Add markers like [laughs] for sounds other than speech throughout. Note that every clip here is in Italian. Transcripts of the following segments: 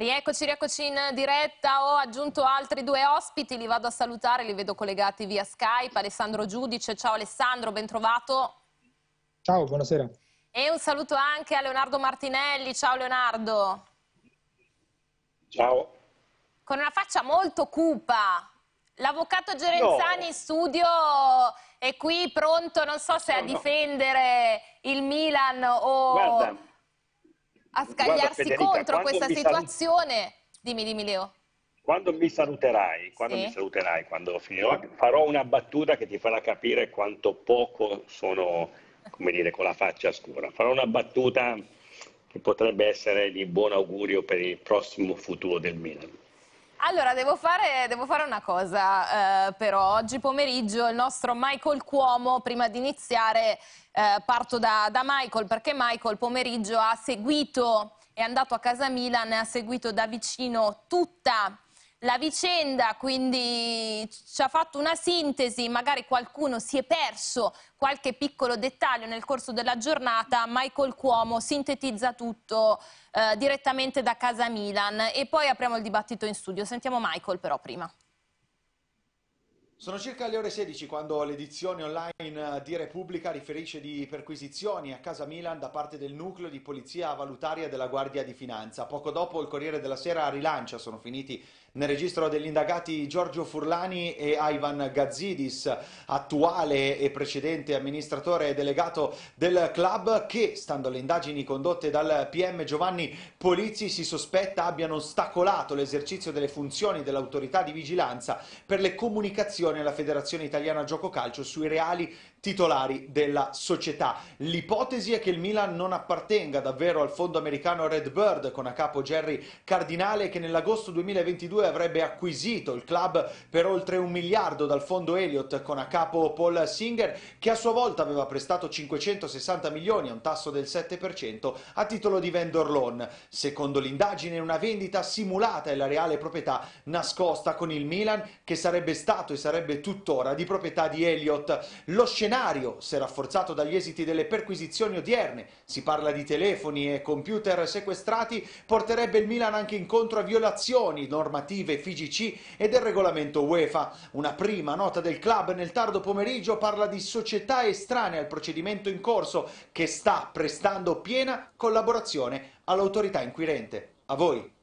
Rieccoci, rieccoci in diretta, ho aggiunto altri due ospiti, li vado a salutare, li vedo collegati via Skype, Alessandro Giudice, ciao Alessandro, ben trovato. Ciao, buonasera. E un saluto anche a Leonardo Martinelli, ciao Leonardo. Ciao. Con una faccia molto cupa, l'avvocato Gerenzani no. in studio è qui pronto, non so se no, a difendere no. il Milan o... Guarda a scagliarsi Guarda, Federica, contro questa situazione. Dimmi, dimmi Leo. Quando mi saluterai, quando sì. mi saluterai, quando finirò, farò una battuta che ti farà capire quanto poco sono, come dire, con la faccia scura. Farò una battuta che potrebbe essere di buon augurio per il prossimo futuro del Milan. Allora, devo fare, devo fare, una cosa eh, però. Oggi pomeriggio il nostro Michael Cuomo, prima di iniziare, eh, parto da, da Michael perché Michael pomeriggio ha seguito, è andato a casa Milan, ha seguito da vicino tutta la vicenda, quindi ci ha fatto una sintesi, magari qualcuno si è perso qualche piccolo dettaglio nel corso della giornata, Michael Cuomo sintetizza tutto eh, direttamente da casa Milan e poi apriamo il dibattito in studio. Sentiamo Michael però prima. Sono circa le ore 16 quando l'edizione online eh, di Repubblica riferisce di perquisizioni a casa Milan da parte del nucleo di polizia valutaria della Guardia di Finanza. Poco dopo il Corriere della Sera rilancia, sono finiti nel registro degli indagati Giorgio Furlani e Ivan Gazzidis, attuale e precedente amministratore delegato del club, che, stando alle indagini condotte dal PM Giovanni Polizzi, si sospetta abbiano ostacolato l'esercizio delle funzioni dell'autorità di vigilanza per le comunicazioni alla Federazione Italiana Gioco Calcio sui reali titolari della società. L'ipotesi è che il Milan non appartenga davvero al fondo americano Red Bird con a capo Jerry Cardinale che nell'agosto 2022 avrebbe acquisito il club per oltre un miliardo dal fondo Elliott con a capo Paul Singer che a sua volta aveva prestato 560 milioni a un tasso del 7% a titolo di vendor loan. Secondo l'indagine una vendita simulata è la reale proprietà nascosta con il Milan che sarebbe stato e sarebbe tuttora di proprietà di Elliott. Lo scenario scenario, se rafforzato dagli esiti delle perquisizioni odierne, si parla di telefoni e computer sequestrati, porterebbe il Milan anche incontro a violazioni normative FIGC e del regolamento UEFA. Una prima nota del club nel tardo pomeriggio parla di società estranee al procedimento in corso che sta prestando piena collaborazione all'autorità inquirente. A voi.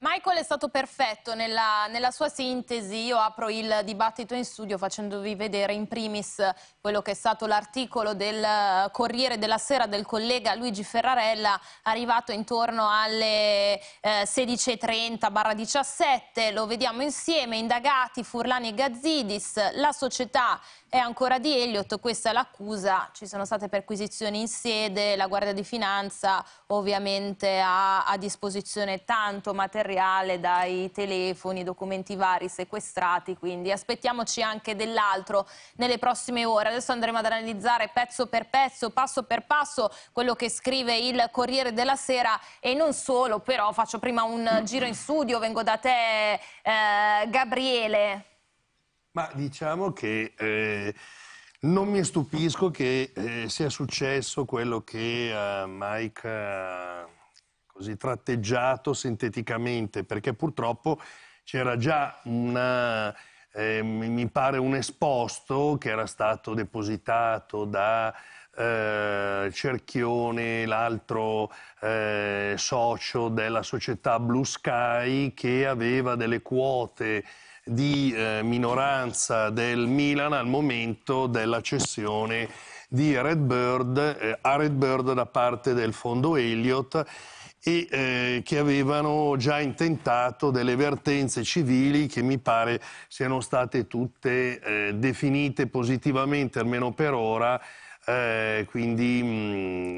Michael è stato perfetto nella, nella, sua sintesi, io apro il dibattito in studio facendovi vedere in primis quello che è stato l'articolo del eh, Corriere della Sera del collega Luigi Ferrarella arrivato intorno alle eh, 16.30-17, lo vediamo insieme, indagati Furlani e Gazzidis, la società è ancora di Elliott, questa è l'accusa, ci sono state perquisizioni in sede, la Guardia di Finanza ovviamente ha a disposizione tanto materiale dai telefoni, documenti vari sequestrati, quindi aspettiamoci anche dell'altro nelle prossime ore. Adesso andremo ad analizzare pezzo per pezzo, passo per passo, quello che scrive il Corriere della Sera e non solo, però faccio prima un giro in studio, vengo da te eh, Gabriele. Ma diciamo che... Eh... Non mi stupisco che eh, sia successo quello che eh, Mike ha così tratteggiato sinteticamente, perché purtroppo c'era già una eh, mi pare un esposto che era stato depositato da eh, Cerchione, l'altro eh, socio della società Blue Sky che aveva delle quote di eh, minoranza del Milan al momento della cessione di Redbird, eh, a Redbird da parte del fondo Elliott e eh, che avevano già intentato delle vertenze civili che mi pare siano state tutte eh, definite positivamente, almeno per ora, eh, quindi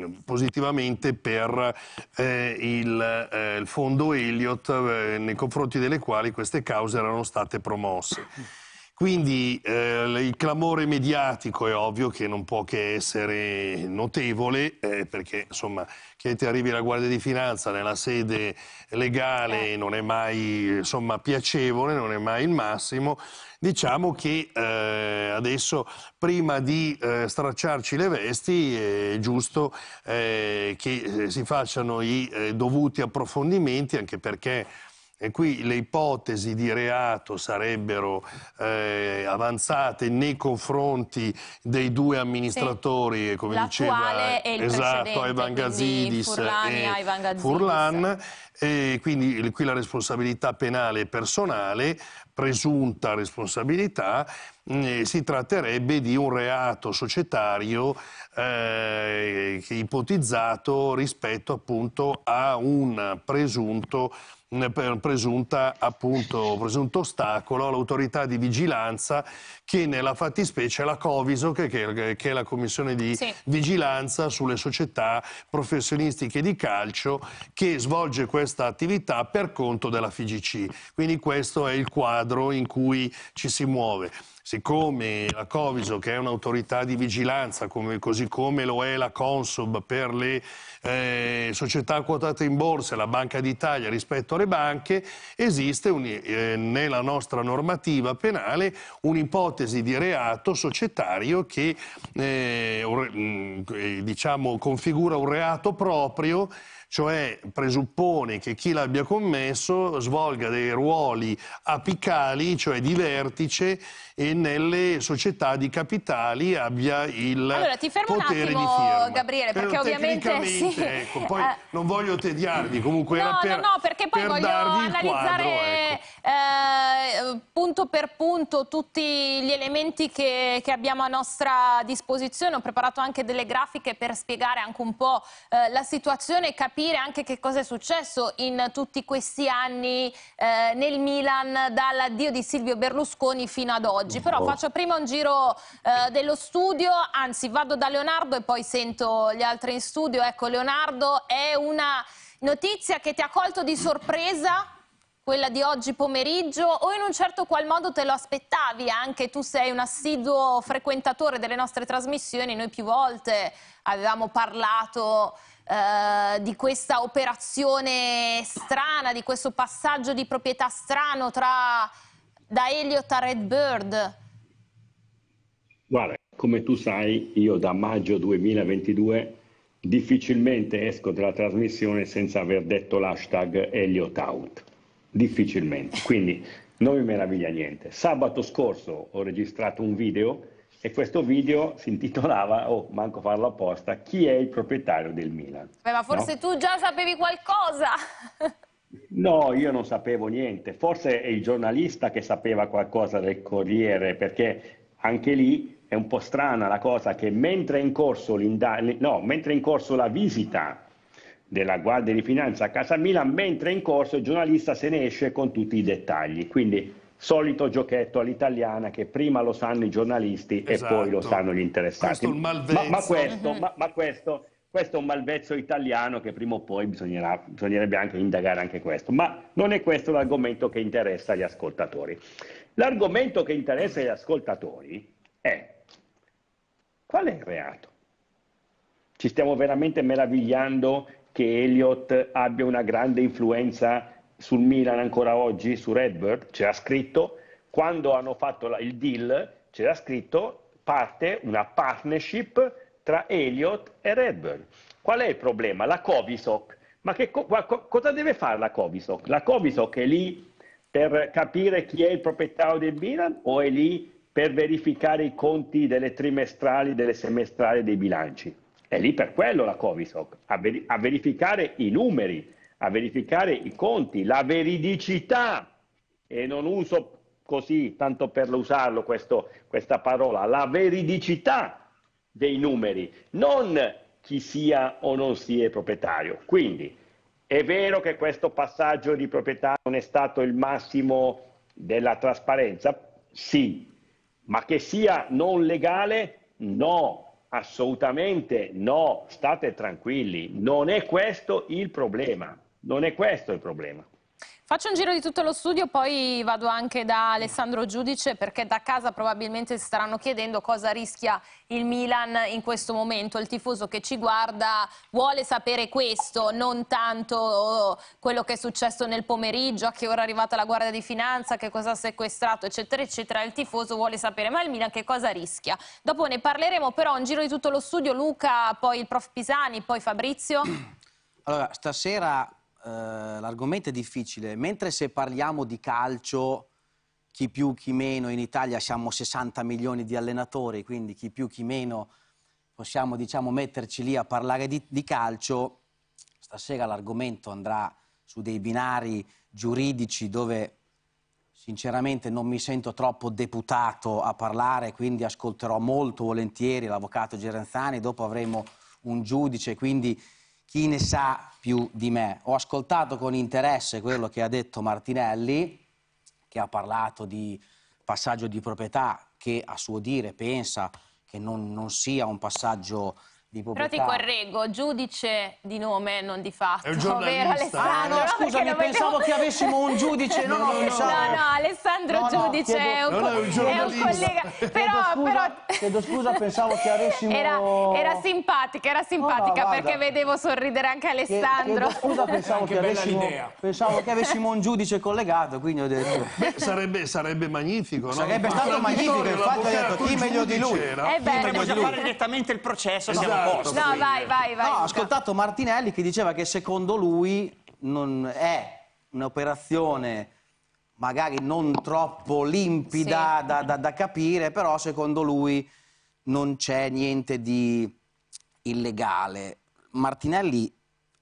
mh, positivamente per eh, il, eh, il, fondo Elliott eh, nei confronti delle quali queste cause erano state promosse. Quindi eh, il clamore mediatico è ovvio che non può che essere notevole, eh, perché insomma che ti arrivi la Guardia di Finanza nella sede legale eh. non è mai insomma, piacevole, non è mai il massimo. Diciamo che eh, adesso prima di eh, stracciarci le vesti è giusto eh, che si facciano i dovuti approfondimenti, anche perché e qui le ipotesi di reato sarebbero eh, avanzate nei confronti dei due amministratori, sì. come diceva esatto, Evan Gazidis e Evan Furlan, e quindi qui la responsabilità penale e personale, presunta responsabilità, eh, si tratterebbe di un reato societario eh, ipotizzato rispetto appunto a un presunto eh, presunta, appunto, presunto ostacolo all'autorità di vigilanza che nella fattispecie è la Covisoc, che, che è la commissione di sì. vigilanza sulle società professionistiche di calcio che svolge questa attività per conto della FIGC. Quindi questo è il quadro in cui ci si muove siccome la Coviso, che è un'autorità di vigilanza, come, così come lo è la Consob per le eh, società quotate in borsa, e la Banca d'Italia rispetto alle banche, esiste un, eh, nella nostra normativa penale un'ipotesi di reato societario che eh, mm, eh diciamo, configura un reato proprio cioè presuppone che chi l'abbia commesso svolga dei ruoli apicali, cioè di vertice, e nelle società di capitali abbia il allora, ti fermo potere un attimo, di firma. Gabriele, perché Però eh, ovviamente sì. ecco, poi uh, non voglio tediarvi, comunque no, era per No, no, perché poi voglio analizzare quadro, ecco. eh, punto per punto tutti gli elementi che, che, abbiamo a nostra disposizione. Ho preparato anche delle grafiche per spiegare anche un po' eh, la situazione e capire anche che cosa è successo in tutti questi anni eh, nel Milan dall'addio di Silvio Berlusconi fino ad oggi oggi, però oh. faccio prima un giro eh, dello studio, anzi vado da Leonardo e poi sento gli altri in studio. Ecco Leonardo, è una notizia che ti ha colto di sorpresa? Quella di oggi pomeriggio o in un certo qual modo te lo aspettavi? Anche tu sei un assiduo frequentatore delle nostre trasmissioni, noi più volte avevamo parlato eh, di questa operazione strana, di questo passaggio di proprietà strano tra da Elliot a Red Guarda, come tu sai, io da maggio 2022 difficilmente esco dalla trasmissione senza aver detto l'hashtag Elliot Out. Difficilmente. Quindi non mi meraviglia niente. Sabato scorso ho registrato un video e questo video si intitolava, oh, manco farlo apposta, chi è il proprietario del Milan. Beh, ma forse no? tu già sapevi qualcosa. [laughs] No, io non sapevo niente. Forse è il giornalista che sapeva qualcosa del Corriere, perché anche lì è un po' strana la cosa che mentre è in corso, no, mentre è in corso la visita della Guardia di Finanza a Casa Milan, mentre è in corso il giornalista se ne esce con tutti i dettagli. Quindi solito giochetto all'italiana che prima lo sanno i giornalisti esatto. e poi lo esatto. sanno gli interessati. Questo è un ma, ma questo, ma, ma questo questo è un malvezzo italiano che prima o poi bisognerebbe anche indagare anche questo, ma non è questo l'argomento che interessa agli ascoltatori. L'argomento che interessa agli ascoltatori è qual è il reato? Ci stiamo veramente meravigliando che Elliot abbia una grande influenza sul Milan ancora oggi, su Redbird? l'ha scritto, quando hanno fatto il deal, ce l'ha scritto parte una partnership tra Elliot e Redburn. Qual è il problema? La Covisoc. Ma co- co- cosa deve fare la Covisoc? La Covisoc è lì per capire chi è il proprietario del Milan o è lì per verificare i conti delle trimestrali, delle semestrali dei bilanci? È lì per quello la Covisoc, a, ver- a verificare i numeri, a verificare i conti, la veridicità. E non uso così, tanto per usarlo questo, questa parola, la veridicità dei numeri, non chi sia o non sia proprietario. Quindi è vero che questo passaggio di proprietà non è stato il massimo della trasparenza? Sì, ma che sia non legale? No, assolutamente no, state tranquilli, non è questo il problema, non è questo il problema. Faccio un giro di tutto lo studio, poi vado anche da Alessandro Giudice perché da casa probabilmente si staranno chiedendo cosa rischia il Milan in questo momento. Il tifoso che ci guarda vuole sapere questo, non tanto oh, quello che è successo nel pomeriggio, a che ora è arrivata la Guardia di Finanza, che cosa ha sequestrato, eccetera, eccetera. Il tifoso vuole sapere, ma il Milan che cosa rischia? Dopo ne parleremo però un giro di tutto lo studio, Luca, poi il prof Pisani, poi Fabrizio. Allora, stasera eh, l'argomento è difficile. Mentre se parliamo di calcio, chi più chi meno, in Italia siamo 60 milioni di allenatori, quindi chi più chi meno possiamo diciamo, metterci lì a parlare di, di calcio. Stasera l'argomento andrà su dei binari giuridici dove sinceramente non mi sento troppo deputato a parlare, quindi ascolterò molto volentieri l'avvocato Gerenzani, dopo avremo un giudice, quindi chi ne sa più di me. Ho ascoltato con interesse quello che ha detto Martinelli, che ha parlato di passaggio di proprietà che a suo dire pensa che non, non sia un passaggio di pubblicità. Però ti correggo, giudice di nome, non di fatto. È un giornalista. Ah, no, scusami, pensavo che avessimo un giudice. No, no, no, no, no, no Alessandro Giudice è, un, è un collega. Però, scusa, però... scusa, pensavo che avessimo... Era, era simpatica, era simpatica perché vedevo sorridere anche Alessandro. Chiedo, scusa, pensavo che, avessimo, pensavo che avessimo un giudice collegato, quindi ho detto... Beh, sarebbe, sarebbe magnifico, no? Sarebbe stato magnifico, infatti ho detto chi meglio di lui. Potremmo già fare direttamente il processo, siamo posto. No, vai, vai, vai. No, ho ascoltato Martinelli che diceva che secondo lui non è un'operazione magari non troppo limpida sì. da, da, da, capire, però secondo lui non c'è niente di illegale. Martinelli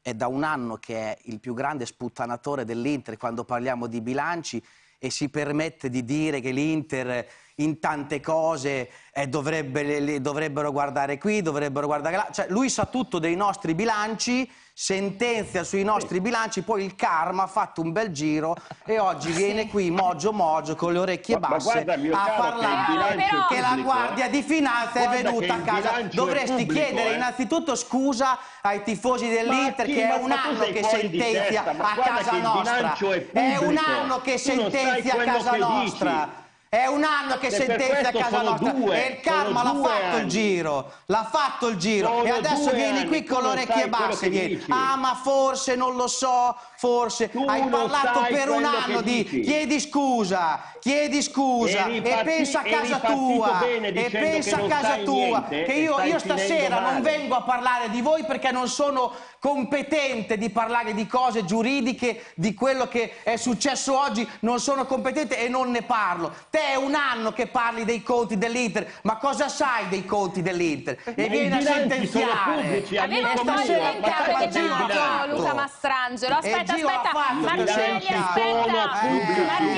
è da un anno che è il più grande sputtanatore dell'Inter quando parliamo di bilanci e si permette di dire che l'Inter in tante cose, eh, dovrebbe, le, le, dovrebbero guardare qui, dovrebbero guardare là. Cioè, lui sa tutto dei nostri bilanci, sentenzia sui nostri bilanci, poi il karma ha fatto un bel giro e oggi viene qui mogio mogio con le orecchie basse ma, a parlare che, che la eh. Guardia di Finanza è venuta a casa. Dovresti pubblico, chiedere eh. innanzitutto scusa ai tifosi dell'Inter che è un anno che sentenzia a casa nostra. È, è, un anno che sentenzia a casa nostra. È un anno che sentenze a casa nostra due, e il karma l'ha fatto anni. il giro, l'ha fatto il giro sono e adesso vieni anni. qui con le orecchie basse. Vieni. Ah, ma forse non lo so, forse tu hai parlato per un anno di chiedi scusa, chiedi scusa e, riparti, e pensa a casa tua e pensa a casa tua niente, che io, io stasera male. non vengo a parlare di voi perché non sono competente di parlare di cose giuridiche, di quello che è successo oggi, non sono competente e non ne parlo te è un anno che parli dei conti dell'Inter, ma cosa sai dei conti dell'Inter? Eh, e vieni a sentenziare. Avevo stasera in chiaro Luca Mastrangelo. Aspetta, aspetta, Martinelli, aspetta. Martinelli, aspetta un attimo, no,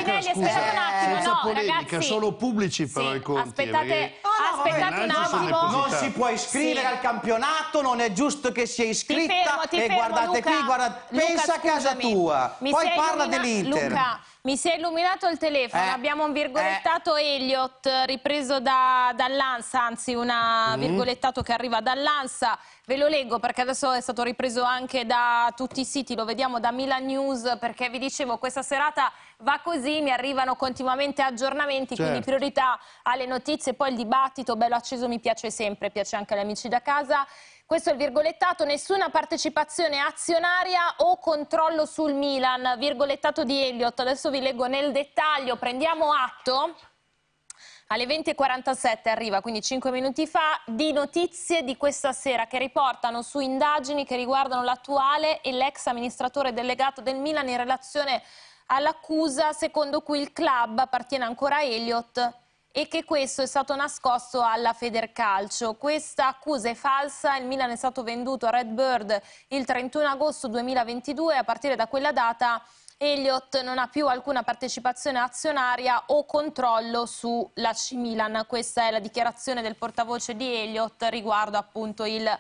ragazzi. Eh, eh, sono pubblici però i conti. Aspettate, oh, aspettate un attimo. Non si può iscrivere al campionato, non è giusto che sia iscritta. E guardate qui, guardate, pensa a casa tua. Poi parla dell'Inter. Mi si è illuminato il telefono, eh, abbiamo un virgolettato eh. Elliot ripreso da, dall'Ansa, anzi un mm. virgolettato che arriva dall'Ansa. Ve lo leggo perché adesso è stato ripreso anche da tutti i siti, lo vediamo da Milan News perché vi dicevo questa serata va così, mi arrivano continuamente aggiornamenti, certo. quindi priorità alle notizie, poi il dibattito, bello acceso mi piace sempre, piace anche agli amici da casa. Questo è il virgolettato, nessuna partecipazione azionaria o controllo sul Milan, virgolettato di Elliott. Adesso vi leggo nel dettaglio, prendiamo atto alle 20.47 arriva, quindi 5 minuti fa, di notizie di questa sera che riportano su indagini che riguardano l'attuale e l'ex amministratore delegato del Milan in relazione all'accusa secondo cui il club appartiene ancora a Elliott e che questo è stato nascosto alla Federcalcio. Questa accusa è falsa, il Milan è stato venduto a Red Bird il 31 agosto 2022 e a partire da quella data Elliott non ha più alcuna partecipazione azionaria o controllo sulla C Milan. Questa è la dichiarazione del portavoce di Elliott riguardo appunto il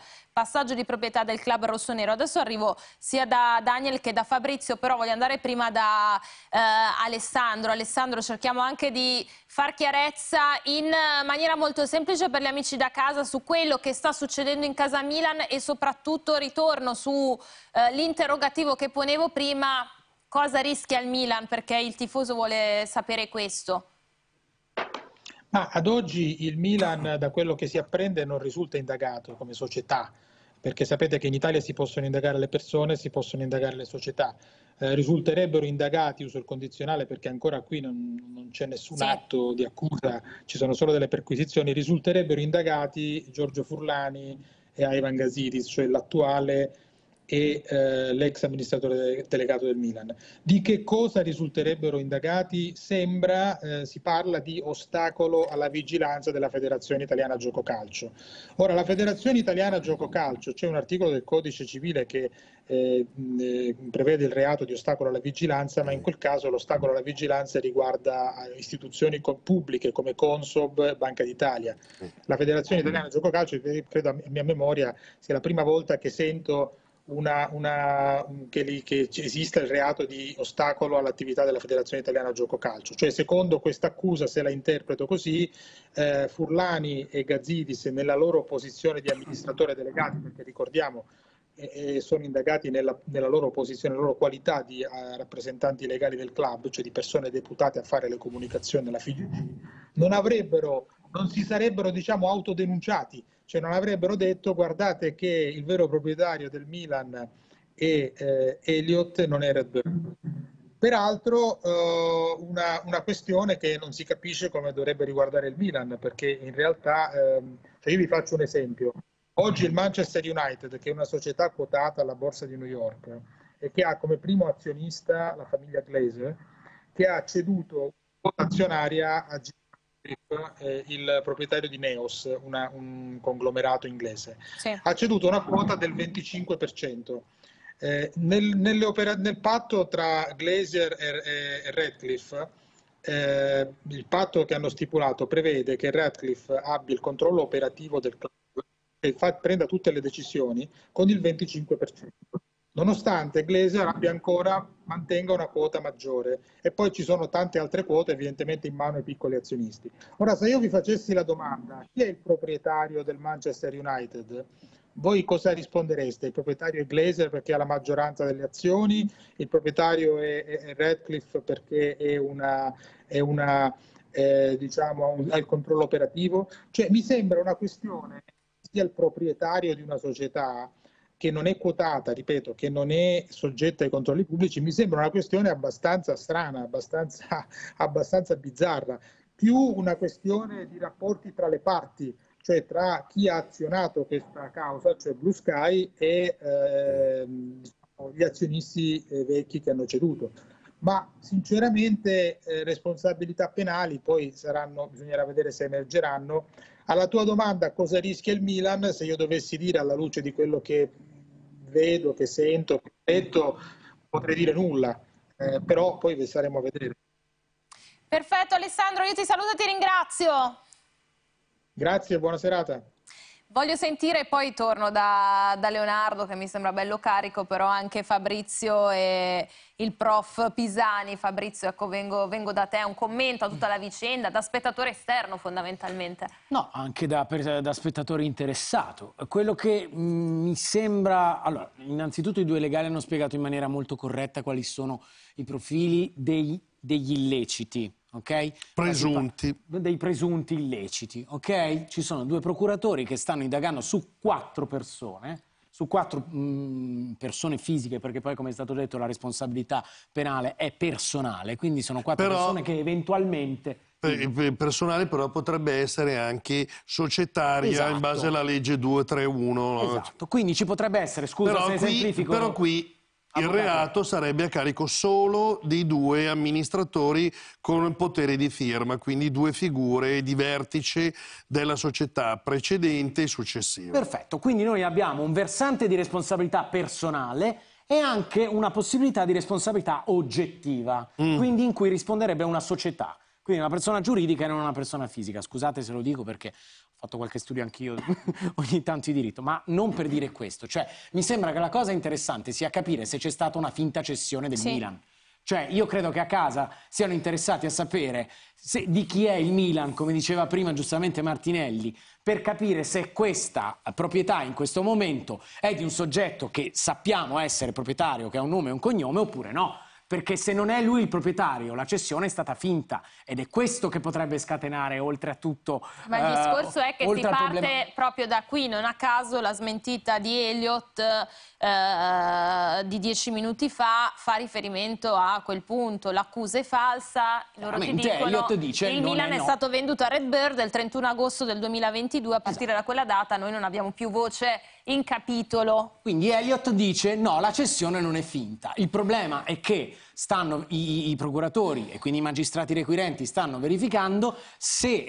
passaggio di proprietà del club rossonero. Adesso arrivo sia da Daniel che da Fabrizio, però voglio andare prima da eh, Alessandro. Alessandro, cerchiamo anche di far chiarezza in maniera molto semplice per gli amici da casa su quello che sta succedendo in casa Milan e soprattutto ritorno sull'interrogativo eh, che ponevo prima. Cosa rischia il Milan? Perché il tifoso vuole sapere questo. Ma ad oggi il Milan, da quello che si apprende, non risulta indagato come società perché sapete che in Italia si possono indagare le persone, si possono indagare le società. Eh, risulterebbero indagati, uso il condizionale perché ancora qui non, non c'è nessun sì. atto di accusa, ci sono solo delle perquisizioni, risulterebbero indagati Giorgio Furlani e Ivan Gazidis, cioè l'attuale e eh, l'ex amministratore delegato del Milan. Di che cosa risulterebbero indagati? Sembra, eh, si parla di ostacolo alla vigilanza della Federazione Italiana Gioco Calcio. Ora, la Federazione Italiana Gioco Calcio, c'è un articolo del codice civile che eh, eh prevede il reato di ostacolo alla vigilanza, ma in quel caso l'ostacolo alla vigilanza riguarda eh, istituzioni pubbliche come Consob Banca d'Italia. La Federazione Italiana Gioco Calcio, credo a mia memoria, sia la prima volta che sento una, una, mm, che, li, che esista il reato di ostacolo all'attività della Federazione Italiana Gioco Calcio. Cioè, secondo questa accusa, se la interpreto così, eh, Furlani e Gazzidis nella loro posizione di amministratore delegati, perché ricordiamo eh, sono indagati nella, nella, loro posizione, nella loro qualità di eh, rappresentanti legali del club, cioè di persone deputate a fare le comunicazioni alla FIGG, non non si sarebbero diciamo, autodenunciati cioè non avrebbero detto guardate che il vero proprietario del Milan è eh, Elliott, non è Red Bull. Peraltro eh, una, una, questione che non si capisce come dovrebbe riguardare il Milan, perché in realtà, ehm, cioè io vi faccio un esempio, oggi il Manchester United, che è una società quotata alla Borsa di New York e che ha come primo azionista la famiglia Glazer, che ha ceduto quota azionaria a G eh, il proprietario di Neos, una, un conglomerato inglese, sì. ha ceduto una quota del 25%. Eh, nel, opera- nel, patto tra Glazer e, e Radcliffe, eh, il patto che hanno stipulato prevede che Radcliffe abbia il controllo operativo del club e fa- prenda tutte le decisioni con il 25% nonostante Glaser abbia ancora, mantenga una quota maggiore e poi ci sono tante altre quote evidentemente in mano ai piccoli azionisti. Ora se io vi facessi la domanda, chi è il proprietario del Manchester United? Voi cosa rispondereste? Il proprietario è Glazer perché ha la maggioranza delle azioni, il proprietario è, è Radcliffe perché è una, è una eh, diciamo, al controllo operativo. Cioè, mi sembra una questione sia il proprietario di una società che non è quotata, ripeto, che non è soggetta ai controlli pubblici, mi sembra una questione abbastanza strana, abbastanza, [laughs] abbastanza bizzarra, più una questione di rapporti tra le parti, cioè tra chi ha azionato questa causa, cioè Blue Sky, e eh, gli azionisti eh, vecchi che hanno ceduto. Ma sinceramente eh, responsabilità penali poi saranno, bisognerà vedere se emergeranno. Alla tua domanda cosa rischia il Milan, se io dovessi dire alla luce di quello che vedo, che sento, che detto, potrei dire nulla, eh, però poi vi saremo a vedere. Perfetto Alessandro, io ti saluto e ti ringrazio. Grazie, buona serata. Voglio sentire, poi torno da, da, Leonardo, che mi sembra bello carico, però anche Fabrizio e il prof Pisani. Fabrizio, ecco, vengo, vengo da te, un commento a tutta la vicenda, da spettatore esterno fondamentalmente. No, anche da, per, da spettatore interessato. Quello che mm, mi sembra... Allora, innanzitutto i due legali hanno spiegato in maniera molto corretta quali sono i profili dei degli illeciti. ok? Presunti. Dei presunti illeciti, ok? Ci sono due procuratori che stanno indagando su quattro persone, su quattro mh, mm, persone fisiche, perché poi, come è stato detto, la responsabilità penale è personale, quindi sono quattro Però... persone che eventualmente personale però potrebbe essere anche societaria esatto. in base esatto. alla legge 231. Esatto, quindi ci potrebbe essere, scusa però se qui, semplifico. Però qui il reato sarebbe a carico solo di due amministratori con potere di firma, quindi due figure di vertice della società precedente e successiva. Perfetto, quindi noi abbiamo un versante di responsabilità personale e anche una possibilità di responsabilità oggettiva, mm. quindi in cui risponderebbe una società. Quindi una persona giuridica e non una persona fisica. Scusate se lo dico perché fatto qualche studio anch'io [laughs] ogni tanto di diritto, ma non per dire questo. Cioè, mi sembra che la cosa interessante sia capire se c'è stata una finta cessione del sì. Milan. Cioè, io credo che a casa siano interessati a sapere se, di chi è il Milan, come diceva prima giustamente Martinelli, per capire se questa proprietà in questo momento è di un soggetto che sappiamo essere proprietario, che ha un nome e un cognome, oppure no perché se non è lui il proprietario, la cessione è stata finta ed è questo che potrebbe scatenare oltre a tutto. Ma il eh, discorso è che si parte problema... proprio da qui, non a caso la smentita di Elliott eh, di dieci minuti fa fa riferimento a quel punto, l'accusa è falsa, loro ti dicono dice, il Milan è, è, stato venduto a Red Bird il 31 agosto del 2022, a partire esatto. da quella data noi non abbiamo più voce in capitolo. Quindi Elliot dice no, la cessione non è finta. Il problema è che stanno i, i procuratori e quindi i magistrati requirenti stanno verificando se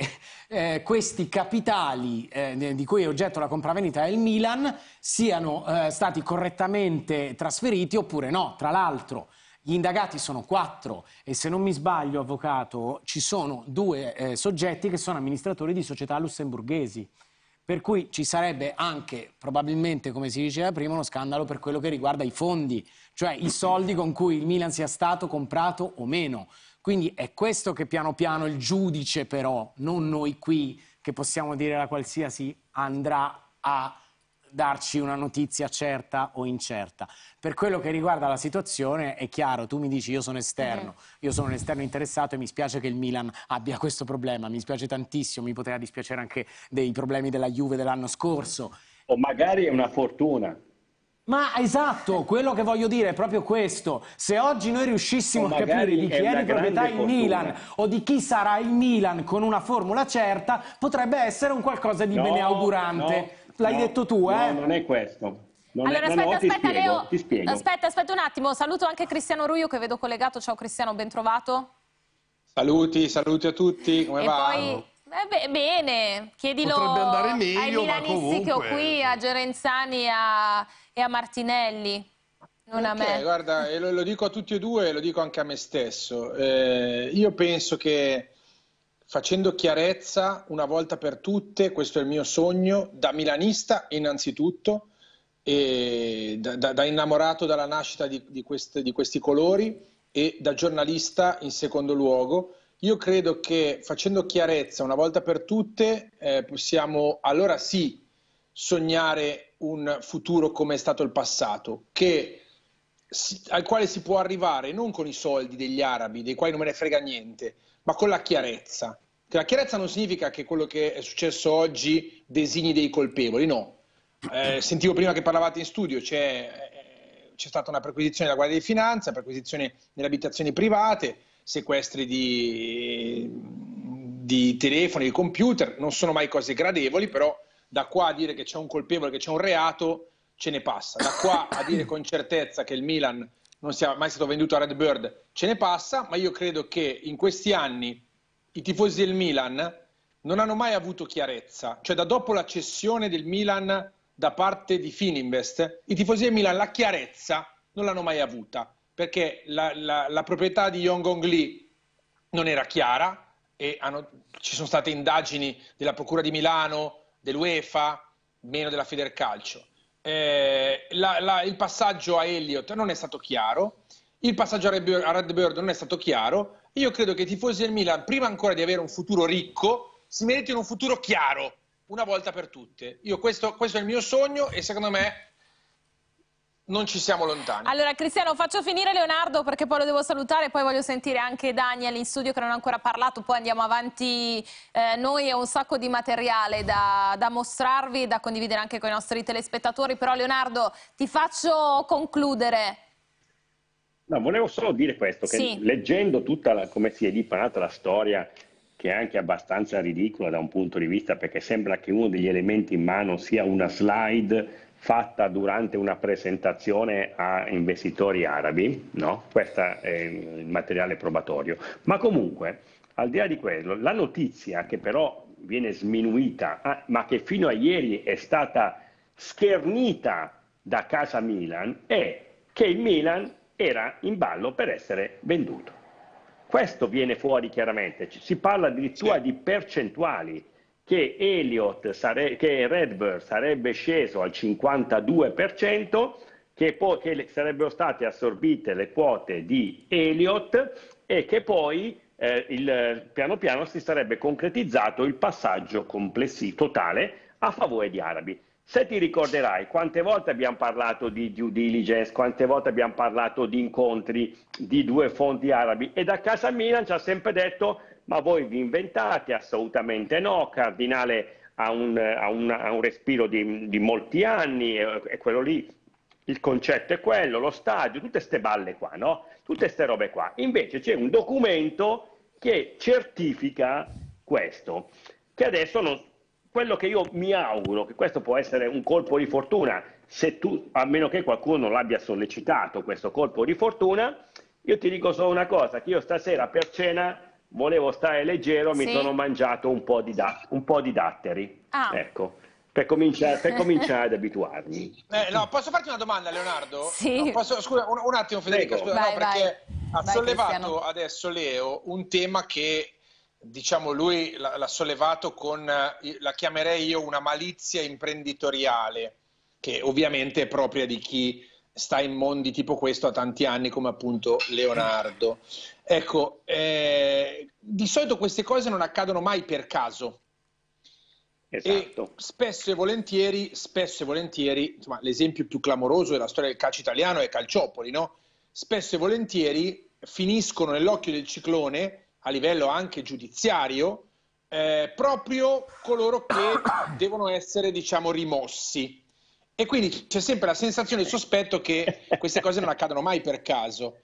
eh, questi capitali eh, di cui è oggetto la compravendita del Milan siano eh, stati correttamente trasferiti oppure no. Tra l'altro... Gli indagati sono quattro e se non mi sbaglio, avvocato, ci sono due eh, soggetti che sono amministratori di società lussemburghesi. Per cui ci sarebbe anche, probabilmente, come si diceva prima, uno scandalo per quello che riguarda i fondi, cioè i soldi con cui il Milan sia stato comprato o meno. Quindi è questo che piano piano il giudice, però, non noi qui che possiamo dire la qualsiasi, andrà a darci una notizia certa o incerta. Per quello che riguarda la situazione è chiaro, tu mi dici io sono esterno, mhm. io sono un esterno interessato e mi spiace che il Milan abbia questo problema, mi spiace tantissimo, mi poteva dispiacere anche dei problemi della Juve dell'anno scorso. O magari è una fortuna. Ma esatto, quello che voglio dire è proprio questo. Se oggi noi riuscissimo a capire di chi è, di proprietà il Milan o di chi sarà il Milan con una formula certa, potrebbe essere un qualcosa di no, beneaugurante. No l'hai no, detto tu, eh? No, non è questo. Non allora, è, aspetta, no, aspetta, spiego, Leo. Ti spiego. Aspetta, aspetta un attimo. Saluto anche Cristiano Ruio che vedo collegato. Ciao Cristiano, ben trovato. Saluti, saluti a tutti. Come e va? Poi... Eh beh, bene, chiedilo meglio, ai milanisti che ho qui, a Gerenzani a... e a Martinelli. Non okay, a me. Guarda, lo, lo, dico a tutti e due e lo dico anche a me stesso. Eh, io penso che facendo chiarezza una volta per tutte, questo è il mio sogno, da milanista innanzitutto, e da, da, da innamorato dalla nascita di, di, queste, di questi colori e da giornalista in secondo luogo. Io credo che facendo chiarezza una volta per tutte eh, possiamo allora sì sognare un futuro come è stato il passato, che, al quale si può arrivare non con i soldi degli arabi, dei quali non me ne frega niente, ma con la chiarezza. Che la chiarezza non significa che quello che è successo oggi designi dei colpevoli, no. Eh, sentivo prima che parlavate in studio, c'è, eh, c'è stata una perquisizione della Guardia di Finanza, perquisizione nelle abitazioni private, sequestri di, di telefoni, di computer, non sono mai cose gradevoli, però da qua a dire che c'è un colpevole, che c'è un reato, ce ne passa. Da qua a dire con certezza che il Milan non sia mai stato venduto a Red Bird, ce ne passa, ma io credo che in questi anni i tifosi del Milan non hanno mai avuto chiarezza, cioè da dopo la cessione del Milan da parte di Fininvest, i tifosi del Milan la chiarezza non l'hanno mai avuta, perché la, la, la proprietà di Yongong Lee non era chiara, e hanno, ci sono state indagini della Procura di Milano, dell'UEFA, meno della Federcalcio. Eh, la, la, il passaggio a Elliott non è stato chiaro, il passaggio a Red Bird non è stato chiaro. Io credo che i tifosi del Milan, prima ancora di avere un futuro ricco, si meritino un futuro chiaro, una volta per tutte. Io questo, questo è il mio sogno e secondo me non ci siamo lontani. Allora Cristiano faccio finire Leonardo perché poi lo devo salutare poi voglio sentire anche Daniel in studio che non ha ancora parlato, poi andiamo avanti eh, noi e un sacco di materiale da, da mostrarvi e da condividere anche con i nostri telespettatori, però Leonardo ti faccio concludere. No, volevo solo dire questo, che sì. leggendo tutta la, come si è dipanata la storia che è anche abbastanza ridicola da un punto di vista perché sembra che uno degli elementi in mano sia una slide fatta durante una presentazione a investitori arabi, no? questo è il materiale probatorio, ma comunque al di là di quello la notizia che però viene sminuita ah, ma che fino a ieri è stata schernita da casa Milan è che il Milan era in ballo per essere venduto. Questo viene fuori chiaramente, si parla addirittura sì. di percentuali, che, Elliott sare- che Redbird sarebbe sceso al 52%, che, poi, che sarebbero state assorbite le quote di Elliott e che poi eh, il, piano piano si sarebbe concretizzato il passaggio complessivo totale a favore di Arabi. Se ti ricorderai quante volte abbiamo parlato di due diligence, quante volte abbiamo parlato di incontri di due fonti arabi e da casa Milan ci ha sempre detto ma voi vi inventate, assolutamente no, Cardinale ha un, ha un, ha un respiro di, di, molti anni è, e quello lì il concetto è quello, lo stadio, tutte queste balle qua, no? Tutte queste robe qua. Invece c'è un documento che certifica questo, che adesso non, quello che io mi auguro, che questo può essere un colpo di fortuna, se tu, a meno che qualcuno l'abbia sollecitato questo colpo di fortuna, io ti dico solo una cosa, che io stasera per cena volevo stare leggero, mi sì. sono mangiato un po' di, da, un po di datteri. Ah. Ecco. Per cominciare, per cominciare ad abituarmi. [laughs] Eh, no, posso farti una domanda, Leonardo? Sì. No, posso, scusa, un, un, attimo, Federico. Scusa, vai, no, perché vai. ha sollevato vai, adesso Leo un tema che diciamo lui l'ha sollevato con eh, la chiamerei io una malizia imprenditoriale che ovviamente è propria di chi sta in mondi tipo questo a tanti anni come appunto Leonardo. Ecco, eh, di solito queste cose non accadono mai per caso. Esatto. E spesso e volentieri, spesso e volentieri insomma, l'esempio più clamoroso della storia del calcio italiano è Calciopoli, no? Spesso e volentieri finiscono nell'occhio del ciclone, a livello anche giudiziario, eh, proprio coloro che [coughs] devono essere, diciamo, rimossi. E quindi c'è sempre la sensazione, il sospetto che [laughs] queste cose non accadano mai per caso.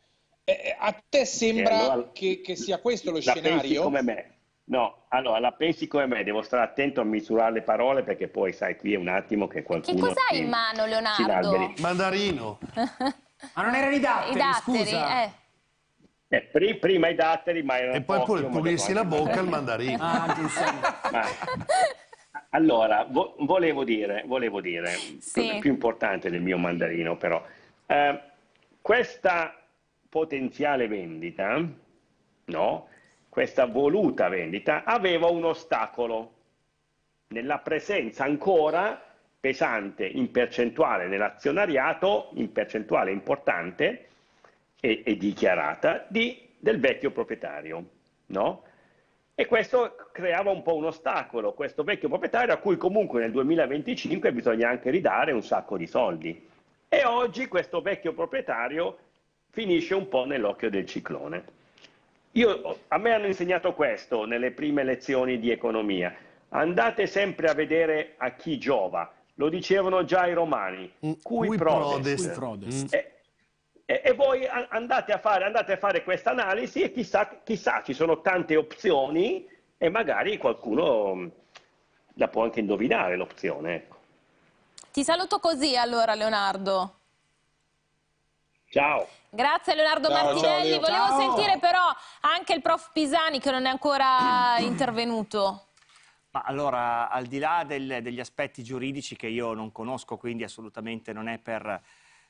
Eh, a te sembra allora, che, che, sia questo lo scenario? Pensi come me. No, allora la pensi come me, devo stare attento a misurare le parole perché poi sai qui è un attimo che qualcuno... Che cos'hai in mano Leonardo? Mandarino. [laughs] ma non erano i datteri, I datteri scusa. Eh. Eh, pri- prima i datteri, ma... erano... E poi pulirsi la bocca al mandarino. ah, giusto. [laughs] ma... Allora, vo- volevo dire, volevo dire, sì. più importante del mio mandarino però, eh, questa potenziale vendita, no? questa voluta vendita, aveva un ostacolo nella presenza ancora pesante in percentuale nell'azionariato, in percentuale importante e, e dichiarata, di, del vecchio proprietario. No? E questo creava un po' un ostacolo, questo vecchio proprietario a cui comunque nel 2025 bisogna anche ridare un sacco di soldi. E oggi questo vecchio proprietario finisce un po' nell'occhio del ciclone. Io, a me hanno insegnato questo nelle prime lezioni di economia. Andate sempre a vedere a chi giova. Lo dicevano già i romani. Mm, cui, cui prodest. Prodest. Mm. E, eh, e, e voi andate a fare, andate a fare questa analisi e chissà, chissà, ci sono tante opzioni e magari qualcuno mm, la può anche indovinare l'opzione. Ecco. Ti saluto così allora Leonardo. Ciao. Grazie Leonardo ciao, Martinelli, ciao, volevo ciao. sentire però anche il prof Pisani che non è ancora [clears throat] intervenuto. Ma allora, al di là del, degli aspetti giuridici che io non conosco, quindi assolutamente non è per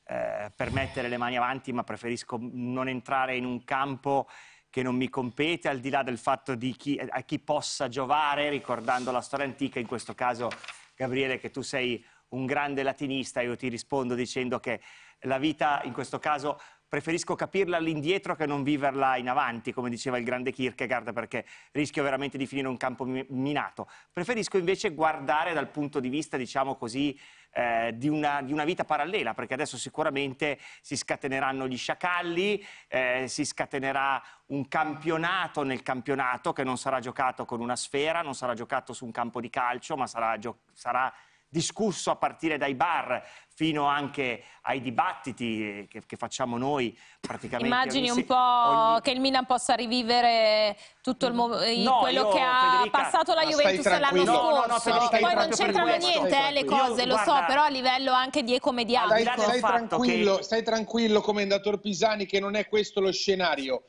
eh, per mettere le mani avanti, ma preferisco non entrare in un campo che non mi compete, al di là del fatto di chi, a chi possa giovare, ricordando la storia antica, in questo caso Gabriele, che tu sei un grande latinista, io ti rispondo dicendo che la vita in questo caso preferisco capirla all'indietro che non viverla in avanti, come diceva il grande Kierkegaard, perché rischio veramente di finire un campo minato. Preferisco invece guardare dal punto di vista, diciamo così, eh, di, una, di, una, vita parallela, perché adesso sicuramente si scateneranno gli sciacalli, eh, si scatenerà un campionato nel campionato che non sarà giocato con una sfera, non sarà giocato su un campo di calcio, ma sarà, sarà discusso a partire dai bar fino anche ai dibattiti che, che facciamo noi praticamente. Immagini un po' ogni... che il Milan possa rivivere tutto il, no, quello io, che ha Federica, passato la Juventus l'anno scorso. No, no, Federica, Poi non c'entrano niente eh, le cose, io, lo guarda, so, però a livello anche di comediante. Stai, stai, stai, tranquillo, che... stai tranquillo, commendatore Pisani, che non è questo lo scenario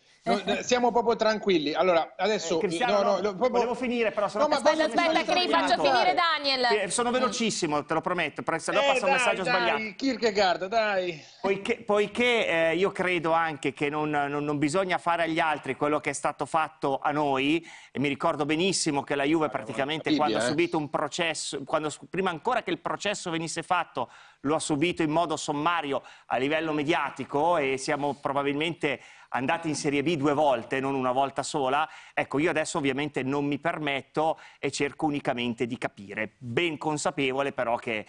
siamo proprio tranquilli. Allora, adesso... Eh, no, no, no, proprio... Volevo finire però... Sono no, aspetta, aspetta, Cri, faccio finire Daniel. Eh, sono velocissimo, te lo prometto, se no eh, passa un messaggio dai, sbagliato. Kierkegaard, dai. Poiché, poiché eh, io credo anche che non, non, non, bisogna fare agli altri quello che è stato fatto a noi, e mi ricordo benissimo che la Juve praticamente quando ha eh. subito un processo, quando, prima ancora che il processo venisse fatto, lo ha subito in modo sommario a livello mediatico e siamo probabilmente andati in Serie B due volte, non una volta sola. Ecco, io adesso ovviamente non mi permetto e cerco unicamente di capire, ben consapevole però che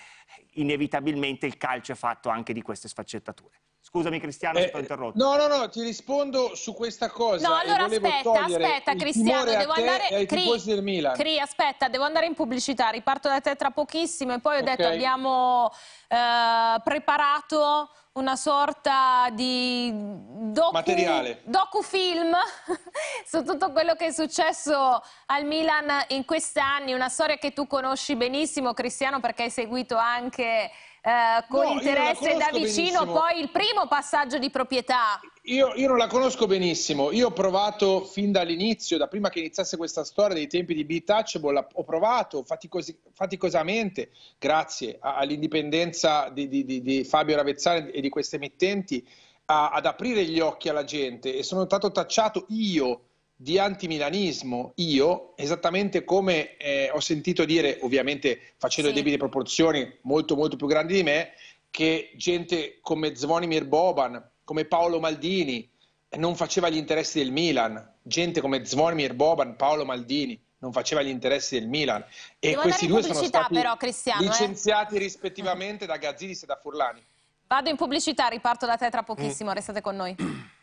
inevitabilmente il calcio è fatto anche di queste sfaccettature. Scusami Cristiano eh, ti ho interrotto. No, no, no, ti rispondo su questa cosa. No, allora aspetta, aspetta Cristiano, devo andare... Cri, Cri, aspetta, devo andare in pubblicità, riparto da te tra pochissimo e poi ho okay. detto abbiamo eh, preparato una sorta di docu, Materiale. docufilm [laughs] su tutto quello che è successo al Milan in questi anni, una storia che tu conosci benissimo Cristiano perché hai seguito anche eh, con no, interesse da vicino benissimo. poi il primo passaggio di proprietà. Io, io, non la conosco benissimo, io ho provato fin dall'inizio, da prima che iniziasse questa storia dei tempi di Be Touchable, ho provato faticosi, faticosamente, grazie all'indipendenza di, di, di, di, Fabio Ravezzani e di queste emittenti, a, ad aprire gli occhi alla gente e sono stato tacciato io di antimilanismo io, esattamente come eh, ho sentito dire, ovviamente facendo sì. debite proporzioni molto molto più grandi di me, che gente come Zvonimir Boban, come Paolo Maldini non faceva gli interessi del Milan, gente come Zvonimir Boban, Paolo Maldini non faceva gli interessi del Milan e Devo questi due sono stati però, eh. licenziati eh? rispettivamente da Gazzidis e da Furlani. Vado in pubblicità, riparto da te tra pochissimo, mm. restate con noi. [clears throat]